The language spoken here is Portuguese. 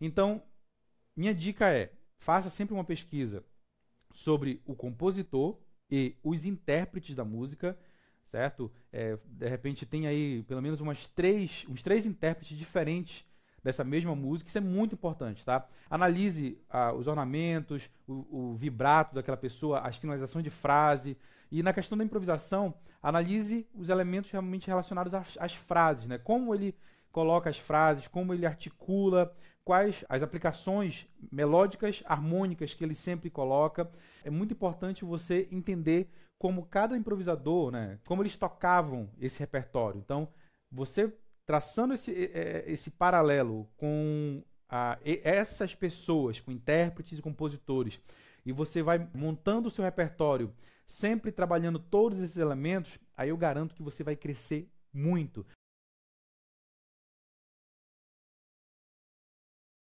Então, minha dica é: faça sempre uma pesquisa sobre o compositor e os intérpretes da música, certo? É, de repente tem aí pelo menos umas três, uns três intérpretes diferentes dessa mesma música, isso é muito importante, tá? Analise ah, os ornamentos, o, o, vibrato daquela pessoa, as finalizações de frase. E na questão da improvisação, analise os elementos realmente relacionados às, às frases, né? Como ele coloca as frases, como ele articula, quais as aplicações melódicas, harmônicas que ele sempre coloca. É muito importante você entender como cada improvisador, né, como eles tocavam esse repertório. Então, você traçando esse, eh, eh, esse paralelo com a, essas pessoas, com intérpretes e compositores, e você vai montando o seu repertório, sempre trabalhando todos esses elementos, aí eu garanto que você vai crescer muito.